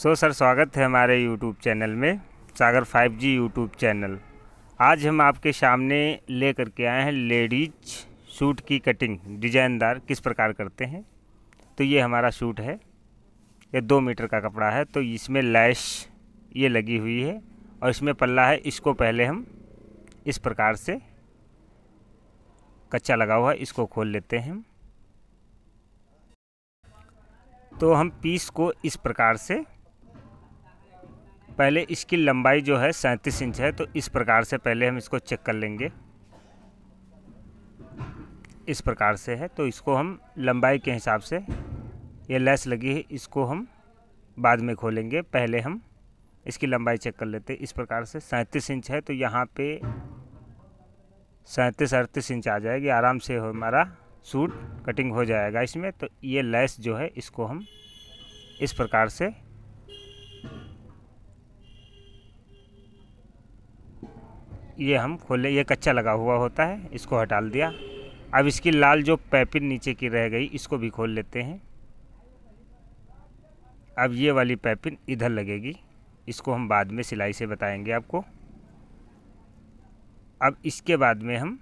सो so, sir स्वागत है हमारे यूट्यूब चैनल में सागर 5G यूट्यूब चैनल आज हम आपके सामने ले करके आए हैं लेडीज सूट की कटिंग डिजाइनदार किस प्रकार करते हैं तो ये हमारा सूट है ये दो मीटर का कपड़ा है तो इसमें लैश ये लगी हुई है और इसमें पल्ला है इसको पहले हम इस प्रकार से कच्चा लगा हुआ है इसको खोल लेते हैं तो हम पीस को इस प्रकार से पहले इसकी लंबाई जो है सैंतीस इंच है तो इस प्रकार से पहले हम इसको चेक कर लेंगे इस प्रकार से है तो इसको हम लंबाई के हिसाब से ये लेस लगी है इसको हम बाद में खोलेंगे पहले हम इसकी लंबाई चेक कर लेते इस प्रकार से सैंतीस इंच है तो यहाँ पे सैंतीस अड़तीस इंच आ जाएगी आराम से हमारा सूट कटिंग हो जाएगा इसमें तो ये लेस जो है इसको हम इस प्रकार से ये हम खोले ये कच्चा लगा हुआ होता है इसको हटा दिया अब इसकी लाल जो पैपिन नीचे की रह गई इसको भी खोल लेते हैं अब ये वाली पैपिन इधर लगेगी इसको हम बाद में सिलाई से बताएंगे आपको अब इसके बाद में हम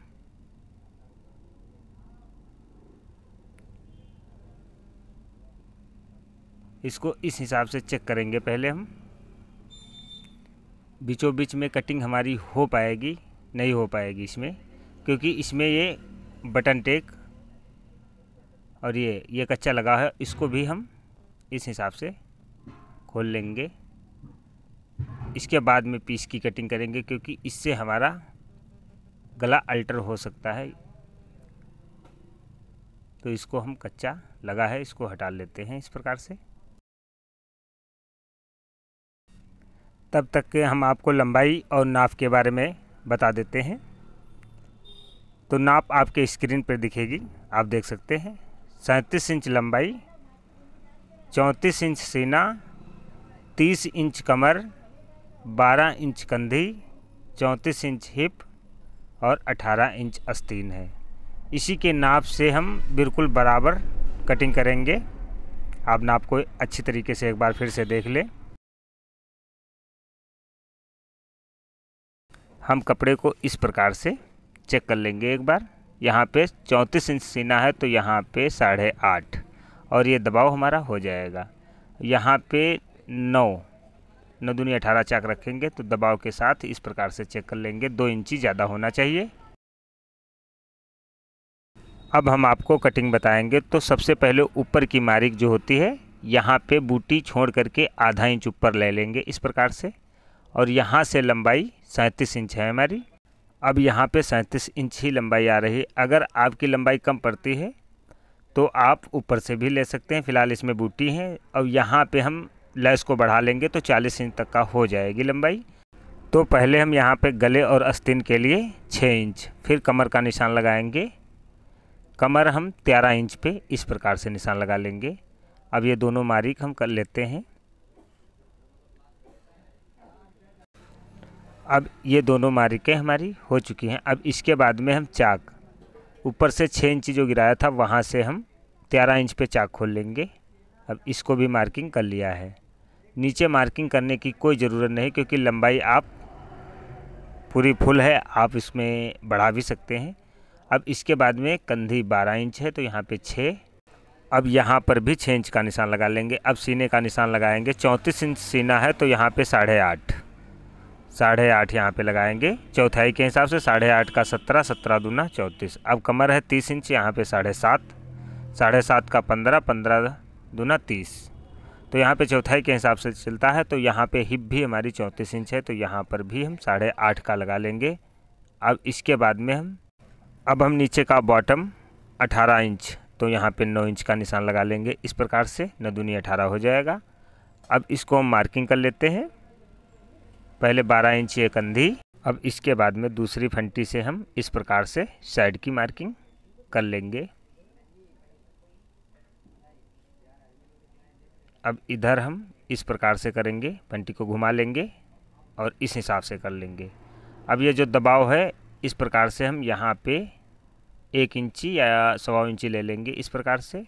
इसको इस हिसाब से चेक करेंगे पहले हम बीचों बीच में कटिंग हमारी हो पाएगी नहीं हो पाएगी इसमें क्योंकि इसमें ये बटन टेक और ये ये कच्चा लगा है इसको भी हम इस हिसाब से खोल लेंगे इसके बाद में पीस की कटिंग करेंगे क्योंकि इससे हमारा गला अल्टर हो सकता है तो इसको हम कच्चा लगा है इसको हटा लेते हैं इस प्रकार से तब तक के हम आपको लंबाई और नाप के बारे में बता देते हैं तो नाप आपके स्क्रीन पर दिखेगी आप देख सकते हैं सैंतीस इंच लंबाई चौंतीस इंच सीना तीस इंच कमर बारह इंच कंधी चौंतीस इंच हिप और अठारह इंच अस्तीन है इसी के नाप से हम बिल्कुल बराबर कटिंग करेंगे आप नाप को अच्छी तरीके से एक बार फिर से देख लें हम कपड़े को इस प्रकार से चेक कर लेंगे एक बार यहाँ पे चौंतीस इंच सीना है तो यहाँ पे साढ़े आठ और ये दबाव हमारा हो जाएगा यहाँ पे नौ नौ दुनिया अठारह चाक रखेंगे तो दबाव के साथ इस प्रकार से चेक कर लेंगे दो इंची ज़्यादा होना चाहिए अब हम आपको कटिंग बताएंगे तो सबसे पहले ऊपर की मारिक जो होती है यहाँ पे बूटी छोड़ करके आधा इंच ऊपर ले लेंगे इस प्रकार से और यहाँ से लंबाई सैंतीस इंच है हमारी अब यहाँ पे सैंतीस इंच ही लंबाई आ रही है अगर आपकी लंबाई कम पड़ती है तो आप ऊपर से भी ले सकते हैं फ़िलहाल इसमें बूटी है और यहाँ पे हम लेस को बढ़ा लेंगे तो 40 इंच तक का हो जाएगी लंबाई तो पहले हम यहाँ पे गले और अस्तिन के लिए 6 इंच फिर कमर का निशान लगाएंगे कमर हम 13 इंच पे इस प्रकार से निशान लगा लेंगे अब ये दोनों मारिक हम कर लेते हैं अब ये दोनों मारिकें हमारी हो चुकी हैं अब इसके बाद में हम चाक ऊपर से छः इंच जो गिराया था वहाँ से हम तेरह इंच पे चाक खोल लेंगे अब इसको भी मार्किंग कर लिया है नीचे मार्किंग करने की कोई ज़रूरत नहीं क्योंकि लंबाई आप पूरी फुल है आप इसमें बढ़ा भी सकते हैं अब इसके बाद में कंधी बारह इंच है तो यहाँ पे छः अब यहाँ पर भी छः इंच का निशान लगा लेंगे अब सीने का निशान लगाएंगे चौंतीस इंच सीना है तो यहाँ पे साढ़े आठ साढ़े आठ यहाँ पर लगाएंगे चौथाई के हिसाब से साढ़े आठ का सत्रह सत्रह दूना चौंतीस अब कमर है तीस इंच यहाँ पे साढ़े सात साढ़े सात का पंद्रह पंद्रह दूना तीस तो यहाँ पे चौथाई के हिसाब से चलता है तो यहाँ पे हिप भी हमारी चौंतीस इंच है तो यहाँ पर भी हम साढ़े आठ का लगा लेंगे अब इसके बाद में हम अब हम नीचे का बॉटम अठारह इंच तो यहाँ पर नौ इंच का निशान लगा लेंगे इस प्रकार से नदूनी अठारह हो जाएगा अब इसको हम मार्किंग कर लेते हैं पहले 12 इंच एक अंधी अब इसके बाद में दूसरी फंटी से हम इस प्रकार से साइड की मार्किंग कर लेंगे अब इधर हम इस प्रकार से करेंगे फंटी को घुमा लेंगे और इस हिसाब से कर लेंगे अब ये जो दबाव है इस प्रकार से हम यहाँ पे एक इंची या सवा इंची ले लेंगे इस प्रकार से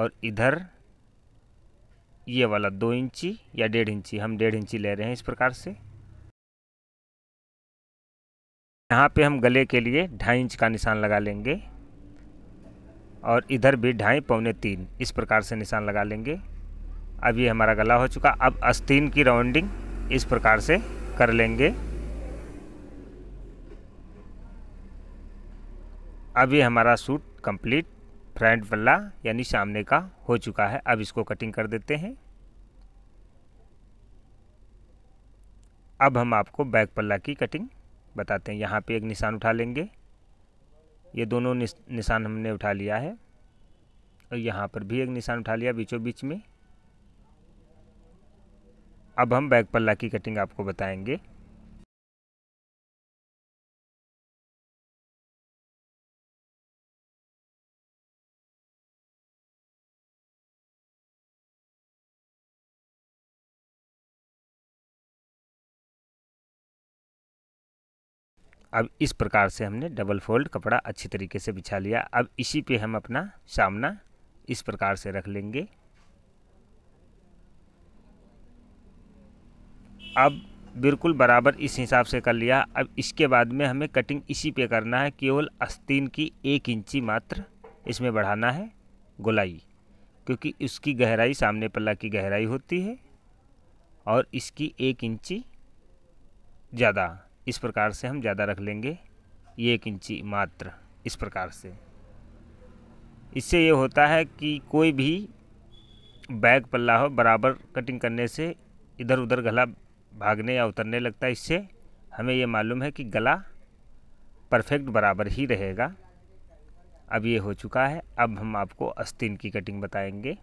और इधर ये वाला दो इंची या डेढ़ इंची हम डेढ़ इंची ले रहे हैं इस प्रकार से यहाँ पे हम गले के लिए ढाई इंच का निशान लगा लेंगे और इधर भी ढाई पौने तीन इस प्रकार से निशान लगा लेंगे अब ये हमारा गला हो चुका अब अस्तीन की राउंडिंग इस प्रकार से कर लेंगे अब ये हमारा सूट कंप्लीट फ्रंट वाला यानी सामने का हो चुका है अब इसको कटिंग कर देते हैं अब हम आपको बैक पल्ला की कटिंग बताते हैं यहाँ पे एक निशान उठा लेंगे ये दोनों निशान हमने उठा लिया है और यहाँ पर भी एक निशान उठा लिया बीचों बीच में अब हम बैक पल्ला की कटिंग आपको बताएंगे अब इस प्रकार से हमने डबल फोल्ड कपड़ा अच्छी तरीके से बिछा लिया अब इसी पे हम अपना सामना इस प्रकार से रख लेंगे अब बिल्कुल बराबर इस हिसाब से कर लिया अब इसके बाद में हमें कटिंग इसी पे करना है केवल आस्तीन की एक इंची मात्र इसमें बढ़ाना है गोलाई क्योंकि उसकी गहराई सामने पल्ला की गहराई होती है और इसकी एक इंची ज़्यादा इस प्रकार से हम ज़्यादा रख लेंगे एक इंची मात्र इस प्रकार से इससे ये होता है कि कोई भी बैग पल्ला हो बराबर कटिंग करने से इधर उधर गला भागने या उतरने लगता है इससे हमें ये मालूम है कि गला परफेक्ट बराबर ही रहेगा अब ये हो चुका है अब हम आपको अस्तिन की कटिंग बताएंगे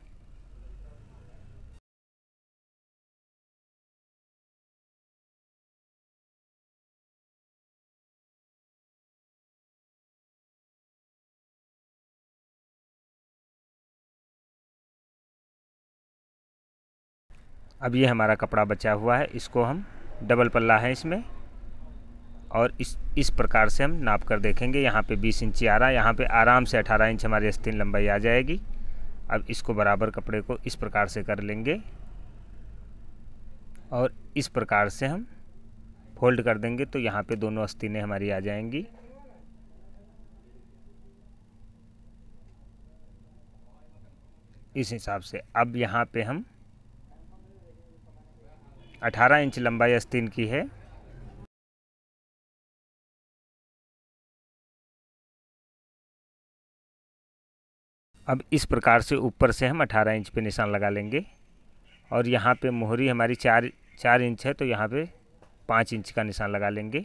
अब ये हमारा कपड़ा बचा हुआ है इसको हम डबल पल्ला है इसमें और इस इस प्रकार से हम नाप कर देखेंगे यहाँ पे 20 इंची आ रहा है यहाँ पर आराम से 18 इंच हमारी आस्तीन लंबाई आ जाएगी अब इसको बराबर कपड़े को इस प्रकार से कर लेंगे और इस प्रकार से हम फोल्ड कर देंगे तो यहाँ पे दोनों अस्तिनें हमारी आ जाएंगी इस हिसाब से अब यहाँ पे हम 18 इंच लंबाई आस्तीन की है अब इस प्रकार से ऊपर से हम 18 इंच पे निशान लगा लेंगे और यहाँ पे मोहरी हमारी चार चार इंच है तो यहाँ पे पाँच इंच का निशान लगा लेंगे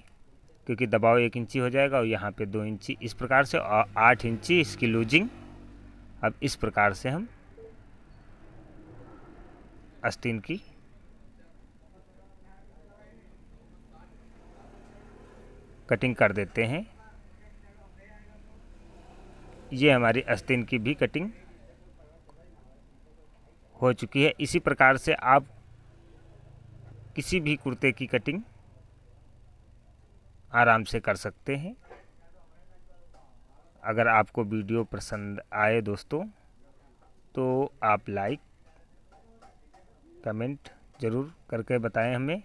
क्योंकि दबाव एक इंची हो जाएगा और यहाँ पे दो इंची इस प्रकार से और आठ इंची इसकी लूजिंग अब इस प्रकार से हम अस्तीन की कटिंग कर देते हैं ये हमारी आस्तीन की भी कटिंग हो चुकी है इसी प्रकार से आप किसी भी कुर्ते की कटिंग आराम से कर सकते हैं अगर आपको वीडियो पसंद आए दोस्तों तो आप लाइक कमेंट ज़रूर करके बताएं हमें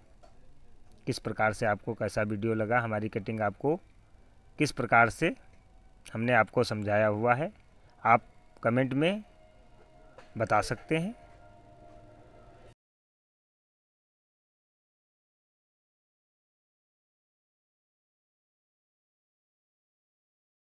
किस प्रकार से आपको कैसा वीडियो लगा हमारी कटिंग आपको किस प्रकार से हमने आपको समझाया हुआ है आप कमेंट में बता सकते हैं